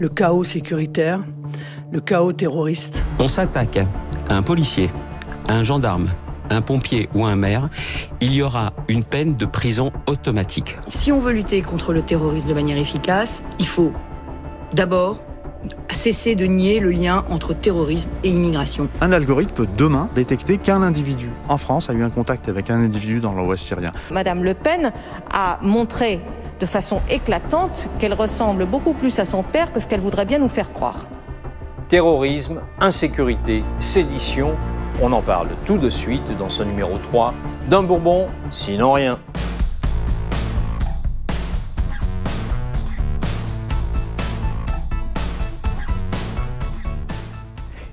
le chaos sécuritaire, le chaos terroriste. On s'attaque à un policier, à un gendarme, un pompier ou un maire, il y aura une peine de prison automatique. Si on veut lutter contre le terrorisme de manière efficace, il faut d'abord cesser de nier le lien entre terrorisme et immigration. Un algorithme peut demain détecter qu'un individu en France a eu un contact avec un individu dans l'Ouest syrien. Madame Le Pen a montré de façon éclatante qu'elle ressemble beaucoup plus à son père que ce qu'elle voudrait bien nous faire croire. Terrorisme, insécurité, sédition, on en parle tout de suite dans ce numéro 3 d'un Bourbon, sinon rien.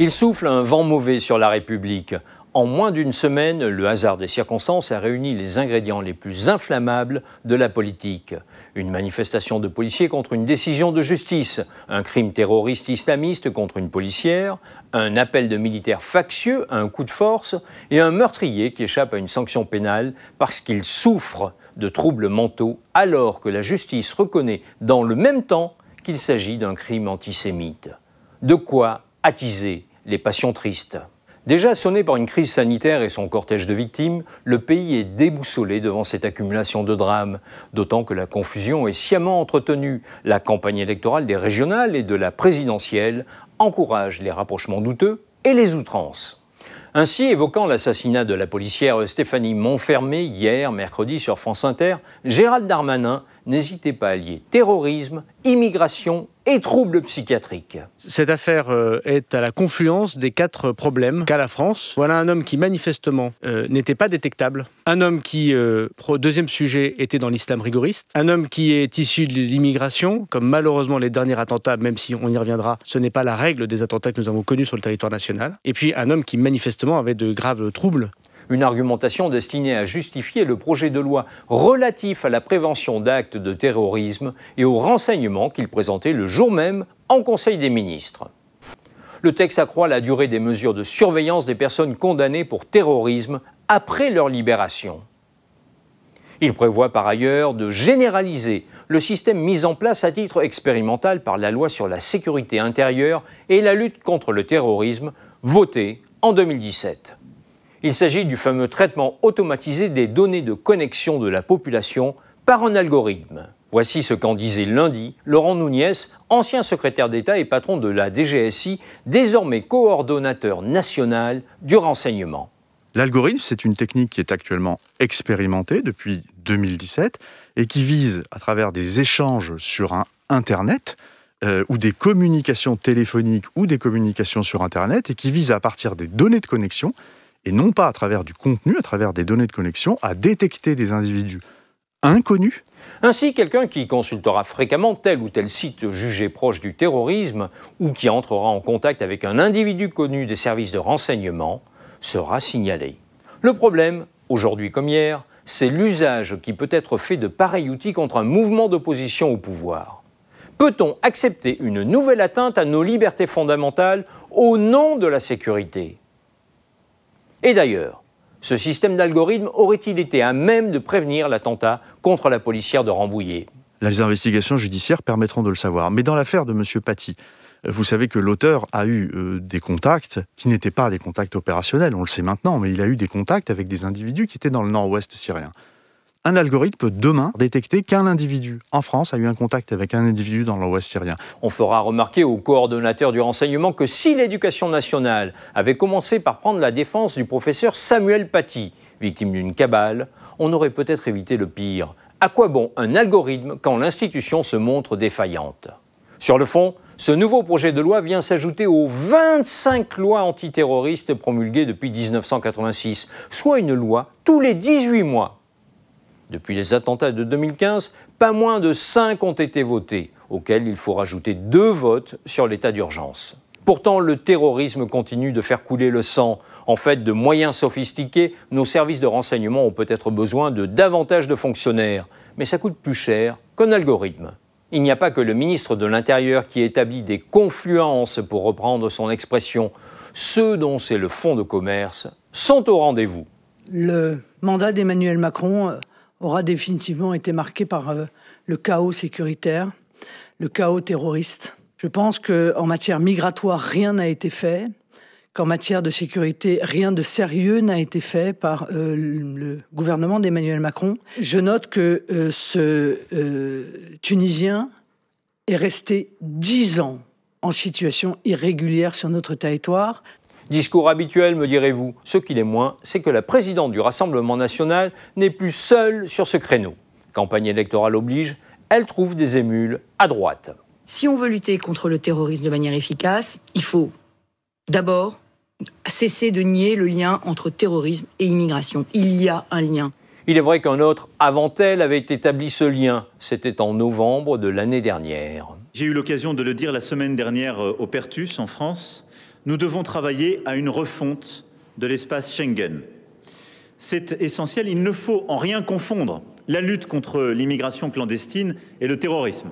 Il souffle un vent mauvais sur la République. En moins d'une semaine, le hasard des circonstances a réuni les ingrédients les plus inflammables de la politique. Une manifestation de policiers contre une décision de justice, un crime terroriste islamiste contre une policière, un appel de militaires factieux à un coup de force et un meurtrier qui échappe à une sanction pénale parce qu'il souffre de troubles mentaux alors que la justice reconnaît dans le même temps qu'il s'agit d'un crime antisémite. De quoi attiser les passions tristes. Déjà sonné par une crise sanitaire et son cortège de victimes, le pays est déboussolé devant cette accumulation de drames, d'autant que la confusion est sciemment entretenue. La campagne électorale des régionales et de la présidentielle encourage les rapprochements douteux et les outrances. Ainsi, évoquant l'assassinat de la policière Stéphanie Montfermé hier, mercredi, sur France Inter, Gérald Darmanin n'hésitez pas à lier terrorisme, immigration et troubles psychiatriques. Cette affaire euh, est à la confluence des quatre problèmes qu'a la France. Voilà un homme qui manifestement euh, n'était pas détectable, un homme qui, euh, deuxième sujet, était dans l'islam rigoriste, un homme qui est issu de l'immigration, comme malheureusement les derniers attentats, même si on y reviendra, ce n'est pas la règle des attentats que nous avons connus sur le territoire national, et puis un homme qui manifestement avait de graves troubles une argumentation destinée à justifier le projet de loi relatif à la prévention d'actes de terrorisme et aux renseignements qu'il présentait le jour même en Conseil des ministres. Le texte accroît la durée des mesures de surveillance des personnes condamnées pour terrorisme après leur libération. Il prévoit par ailleurs de généraliser le système mis en place à titre expérimental par la loi sur la sécurité intérieure et la lutte contre le terrorisme, votée en 2017. Il s'agit du fameux traitement automatisé des données de connexion de la population par un algorithme. Voici ce qu'en disait lundi Laurent Nouniès, ancien secrétaire d'État et patron de la DGSI, désormais coordonnateur national du renseignement. L'algorithme, c'est une technique qui est actuellement expérimentée depuis 2017 et qui vise, à travers des échanges sur Internet, euh, ou des communications téléphoniques ou des communications sur Internet, et qui vise à partir des données de connexion, et non pas à travers du contenu, à travers des données de connexion, à détecter des individus inconnus. Ainsi, quelqu'un qui consultera fréquemment tel ou tel site jugé proche du terrorisme ou qui entrera en contact avec un individu connu des services de renseignement sera signalé. Le problème, aujourd'hui comme hier, c'est l'usage qui peut être fait de pareils outils contre un mouvement d'opposition au pouvoir. Peut-on accepter une nouvelle atteinte à nos libertés fondamentales au nom de la sécurité et d'ailleurs, ce système d'algorithme aurait-il été à même de prévenir l'attentat contre la policière de Rambouillet Les investigations judiciaires permettront de le savoir. Mais dans l'affaire de M. Paty, vous savez que l'auteur a eu euh, des contacts qui n'étaient pas des contacts opérationnels, on le sait maintenant, mais il a eu des contacts avec des individus qui étaient dans le nord-ouest syrien un algorithme peut demain détecter qu'un individu en France a eu un contact avec un individu dans l'Ouest syrien. On fera remarquer aux coordonnateurs du renseignement que si l'éducation nationale avait commencé par prendre la défense du professeur Samuel Paty, victime d'une cabale, on aurait peut-être évité le pire. À quoi bon un algorithme quand l'institution se montre défaillante Sur le fond, ce nouveau projet de loi vient s'ajouter aux 25 lois antiterroristes promulguées depuis 1986, soit une loi tous les 18 mois depuis les attentats de 2015, pas moins de 5 ont été votés, auxquels il faut rajouter deux votes sur l'état d'urgence. Pourtant, le terrorisme continue de faire couler le sang. En fait, de moyens sophistiqués, nos services de renseignement ont peut-être besoin de davantage de fonctionnaires, mais ça coûte plus cher qu'un algorithme. Il n'y a pas que le ministre de l'Intérieur qui établit des confluences, pour reprendre son expression. Ceux dont c'est le fonds de commerce sont au rendez-vous. Le mandat d'Emmanuel Macron euh, aura définitivement été marqué par euh, le chaos sécuritaire, le chaos terroriste. Je pense qu'en matière migratoire, rien n'a été fait, qu'en matière de sécurité, rien de sérieux n'a été fait par euh, le gouvernement d'Emmanuel Macron. Je note que euh, ce Tunisien est resté dix ans en situation irrégulière sur notre territoire, Discours habituel, me direz-vous. Ce qu'il est moins, c'est que la présidente du Rassemblement national n'est plus seule sur ce créneau. Campagne électorale oblige, elle trouve des émules à droite. Si on veut lutter contre le terrorisme de manière efficace, il faut d'abord cesser de nier le lien entre terrorisme et immigration. Il y a un lien. Il est vrai qu'un autre, avant elle, avait établi ce lien. C'était en novembre de l'année dernière. J'ai eu l'occasion de le dire la semaine dernière euh, au Pertus, en France nous devons travailler à une refonte de l'espace Schengen. C'est essentiel, il ne faut en rien confondre la lutte contre l'immigration clandestine et le terrorisme.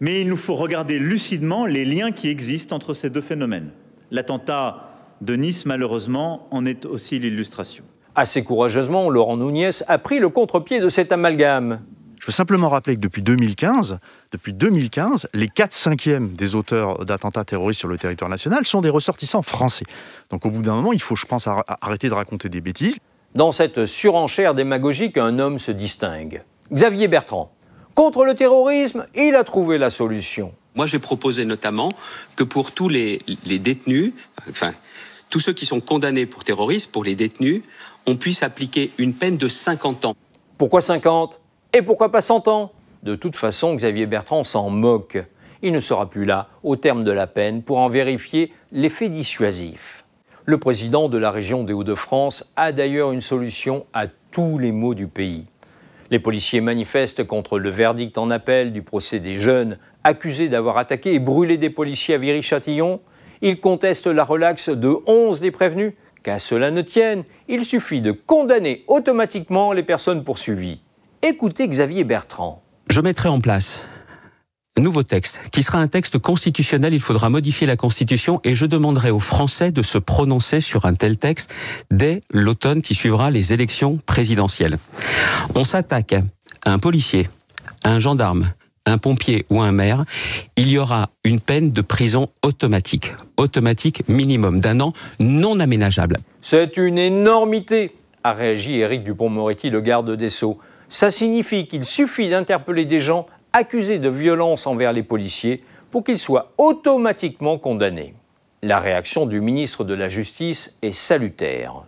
Mais il nous faut regarder lucidement les liens qui existent entre ces deux phénomènes. L'attentat de Nice, malheureusement, en est aussi l'illustration. Assez courageusement, Laurent Nouniès a pris le contre-pied de cet amalgame. Je veux simplement rappeler que depuis 2015, depuis 2015, les 4 cinquièmes des auteurs d'attentats terroristes sur le territoire national sont des ressortissants français. Donc au bout d'un moment, il faut, je pense, arrêter de raconter des bêtises. Dans cette surenchère démagogique, un homme se distingue. Xavier Bertrand. Contre le terrorisme, il a trouvé la solution. Moi, j'ai proposé notamment que pour tous les, les détenus, enfin, tous ceux qui sont condamnés pour terrorisme, pour les détenus, on puisse appliquer une peine de 50 ans. Pourquoi 50 et pourquoi pas 100 ans De toute façon, Xavier Bertrand s'en moque. Il ne sera plus là, au terme de la peine, pour en vérifier l'effet dissuasif. Le président de la région des Hauts-de-France a d'ailleurs une solution à tous les maux du pays. Les policiers manifestent contre le verdict en appel du procès des jeunes accusés d'avoir attaqué et brûlé des policiers à Viry-Châtillon. Ils contestent la relaxe de 11 des prévenus. Qu'à cela ne tienne, il suffit de condamner automatiquement les personnes poursuivies. Écoutez Xavier Bertrand. Je mettrai en place un nouveau texte, qui sera un texte constitutionnel. Il faudra modifier la Constitution et je demanderai aux Français de se prononcer sur un tel texte dès l'automne qui suivra les élections présidentielles. On s'attaque à un policier, à un gendarme, un pompier ou un maire, il y aura une peine de prison automatique, automatique minimum d'un an, non aménageable. C'est une énormité, a réagi Éric Dupont-Moretti, le garde des Sceaux. Ça signifie qu'il suffit d'interpeller des gens accusés de violence envers les policiers pour qu'ils soient automatiquement condamnés. La réaction du ministre de la Justice est salutaire.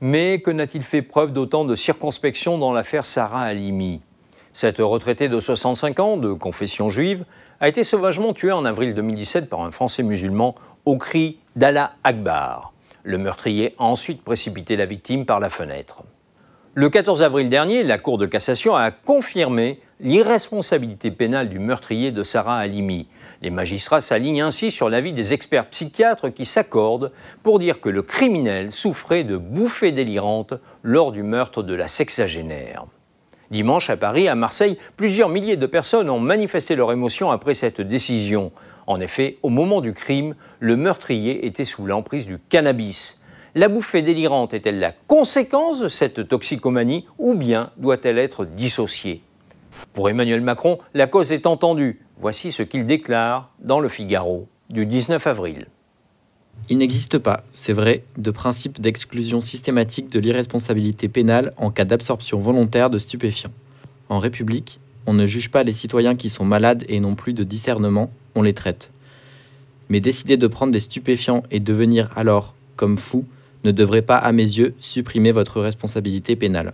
Mais que n'a-t-il fait preuve d'autant de circonspection dans l'affaire Sarah Halimi Cette retraitée de 65 ans, de confession juive, a été sauvagement tuée en avril 2017 par un Français musulman au cri d'Allah Akbar. Le meurtrier a ensuite précipité la victime par la fenêtre. Le 14 avril dernier, la Cour de cassation a confirmé l'irresponsabilité pénale du meurtrier de Sarah Halimi. Les magistrats s'alignent ainsi sur l'avis des experts psychiatres qui s'accordent pour dire que le criminel souffrait de bouffées délirantes lors du meurtre de la sexagénaire. Dimanche, à Paris, à Marseille, plusieurs milliers de personnes ont manifesté leur émotion après cette décision. En effet, au moment du crime, le meurtrier était sous l'emprise du cannabis. La bouffée délirante est-elle la conséquence de cette toxicomanie ou bien doit-elle être dissociée Pour Emmanuel Macron, la cause est entendue. Voici ce qu'il déclare dans Le Figaro du 19 avril. Il n'existe pas, c'est vrai, de principe d'exclusion systématique de l'irresponsabilité pénale en cas d'absorption volontaire de stupéfiants. En République, on ne juge pas les citoyens qui sont malades et n'ont plus de discernement, on les traite. Mais décider de prendre des stupéfiants et devenir alors, comme fou, ne devrait pas, à mes yeux, supprimer votre responsabilité pénale.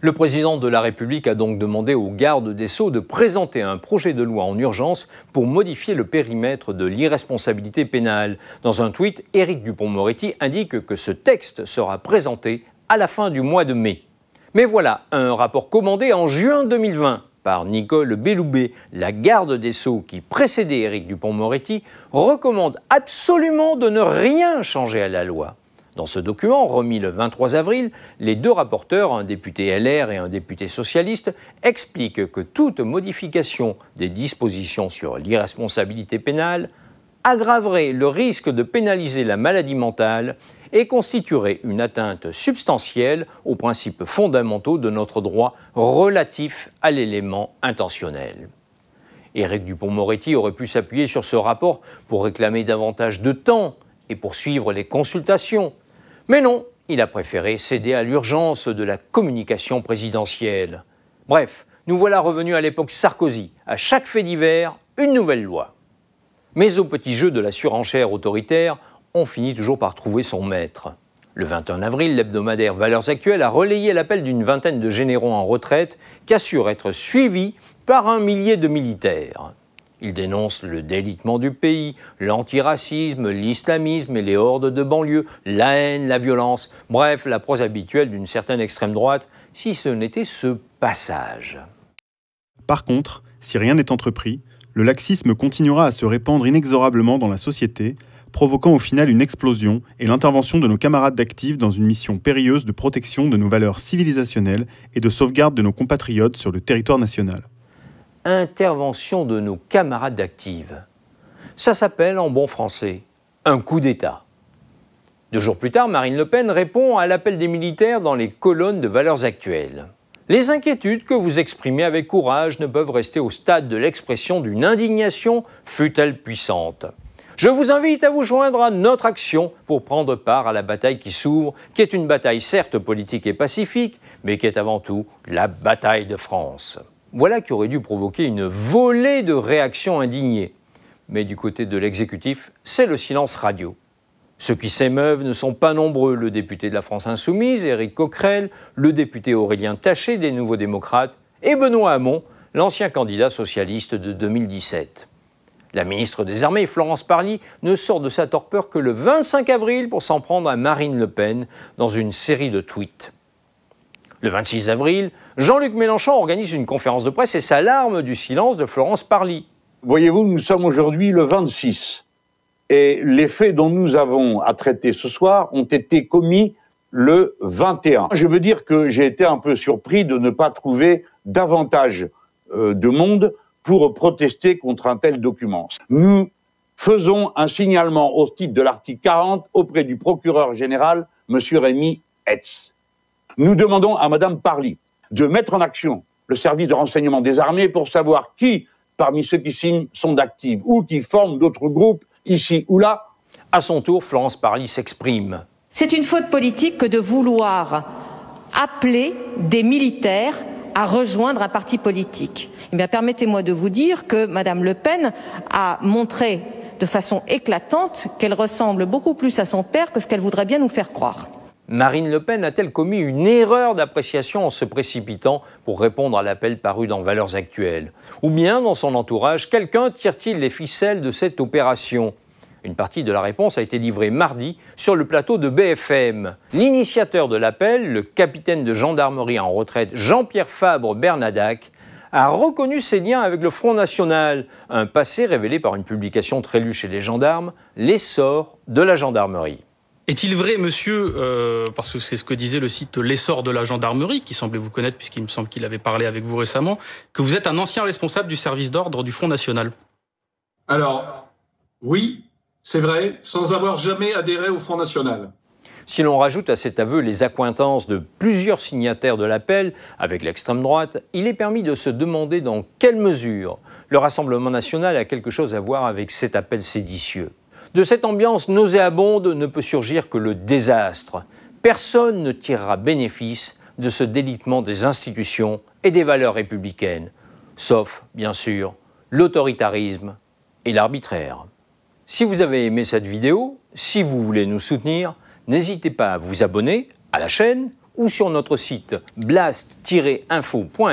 Le président de la République a donc demandé aux gardes des Sceaux de présenter un projet de loi en urgence pour modifier le périmètre de l'irresponsabilité pénale. Dans un tweet, Éric Dupont-Moretti indique que ce texte sera présenté à la fin du mois de mai. Mais voilà un rapport commandé en juin 2020 par Nicole Belloubet, la garde des Sceaux qui précédait Éric Dupont-Moretti, recommande absolument de ne rien changer à la loi. Dans ce document, remis le 23 avril, les deux rapporteurs, un député LR et un député socialiste, expliquent que toute modification des dispositions sur l'irresponsabilité pénale aggraverait le risque de pénaliser la maladie mentale et constituerait une atteinte substantielle aux principes fondamentaux de notre droit relatif à l'élément intentionnel. Éric Dupont-Moretti aurait pu s'appuyer sur ce rapport pour réclamer davantage de temps et poursuivre les consultations. Mais non, il a préféré céder à l'urgence de la communication présidentielle. Bref, nous voilà revenus à l'époque Sarkozy. À chaque fait d'hiver, une nouvelle loi. Mais au petit jeu de la surenchère autoritaire, on finit toujours par trouver son maître. Le 21 avril, l'hebdomadaire Valeurs Actuelles a relayé l'appel d'une vingtaine de généraux en retraite qui assurent être suivis par un millier de militaires. Il dénonce le délitement du pays, l'antiracisme, l'islamisme et les hordes de banlieue, la haine, la violence, bref, la prose habituelle d'une certaine extrême droite, si ce n'était ce passage. Par contre, si rien n'est entrepris, le laxisme continuera à se répandre inexorablement dans la société, provoquant au final une explosion et l'intervention de nos camarades d'actifs dans une mission périlleuse de protection de nos valeurs civilisationnelles et de sauvegarde de nos compatriotes sur le territoire national intervention de nos camarades d'active. Ça s'appelle en bon français un coup d'État. Deux jours plus tard, Marine Le Pen répond à l'appel des militaires dans les colonnes de valeurs actuelles. Les inquiétudes que vous exprimez avec courage ne peuvent rester au stade de l'expression d'une indignation, fût-elle puissante. Je vous invite à vous joindre à notre action pour prendre part à la bataille qui s'ouvre, qui est une bataille certes politique et pacifique, mais qui est avant tout la bataille de France. Voilà qui aurait dû provoquer une volée de réactions indignées. Mais du côté de l'exécutif, c'est le silence radio. Ceux qui s'émeuvent ne sont pas nombreux. Le député de la France Insoumise, Éric Coquerel, le député Aurélien Taché des Nouveaux Démocrates et Benoît Hamon, l'ancien candidat socialiste de 2017. La ministre des Armées, Florence Parly, ne sort de sa torpeur que le 25 avril pour s'en prendre à Marine Le Pen dans une série de tweets. Le 26 avril, Jean-Luc Mélenchon organise une conférence de presse et s'alarme du silence de Florence Parly. Voyez-vous, nous sommes aujourd'hui le 26. Et les faits dont nous avons à traiter ce soir ont été commis le 21. Je veux dire que j'ai été un peu surpris de ne pas trouver davantage euh, de monde pour protester contre un tel document. Nous faisons un signalement au titre de l'article 40 auprès du procureur général, M. Rémi Hetz. Nous demandons à Madame Parly de mettre en action le service de renseignement des armées pour savoir qui, parmi ceux qui signent, sont d'actifs ou qui forment d'autres groupes ici ou là. À son tour, Florence Parly s'exprime. C'est une faute politique que de vouloir appeler des militaires à rejoindre un parti politique. Eh bien, permettez-moi de vous dire que Madame Le Pen a montré de façon éclatante qu'elle ressemble beaucoup plus à son père que ce qu'elle voudrait bien nous faire croire. Marine Le Pen a-t-elle commis une erreur d'appréciation en se précipitant pour répondre à l'appel paru dans Valeurs Actuelles Ou bien, dans son entourage, quelqu'un tire-t-il les ficelles de cette opération une partie de la réponse a été livrée mardi sur le plateau de BFM. L'initiateur de l'appel, le capitaine de gendarmerie en retraite Jean-Pierre Fabre Bernadac, a reconnu ses liens avec le Front National, un passé révélé par une publication très lue chez les gendarmes, L'essor de la gendarmerie. Est-il vrai, monsieur, euh, parce que c'est ce que disait le site L'essor de la gendarmerie, qui semblait vous connaître, puisqu'il me semble qu'il avait parlé avec vous récemment, que vous êtes un ancien responsable du service d'ordre du Front National Alors, oui, c'est vrai, sans avoir jamais adhéré au Front National. Si l'on rajoute à cet aveu les accointances de plusieurs signataires de l'appel avec l'extrême droite, il est permis de se demander dans quelle mesure le Rassemblement national a quelque chose à voir avec cet appel séditieux. De cette ambiance nauséabonde ne peut surgir que le désastre. Personne ne tirera bénéfice de ce délitement des institutions et des valeurs républicaines, sauf, bien sûr, l'autoritarisme et l'arbitraire. Si vous avez aimé cette vidéo, si vous voulez nous soutenir, n'hésitez pas à vous abonner à la chaîne ou sur notre site blast-info.fr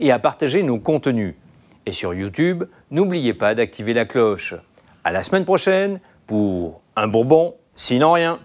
et à partager nos contenus. Et sur YouTube, n'oubliez pas d'activer la cloche. À la semaine prochaine pour un bourbon, sinon rien.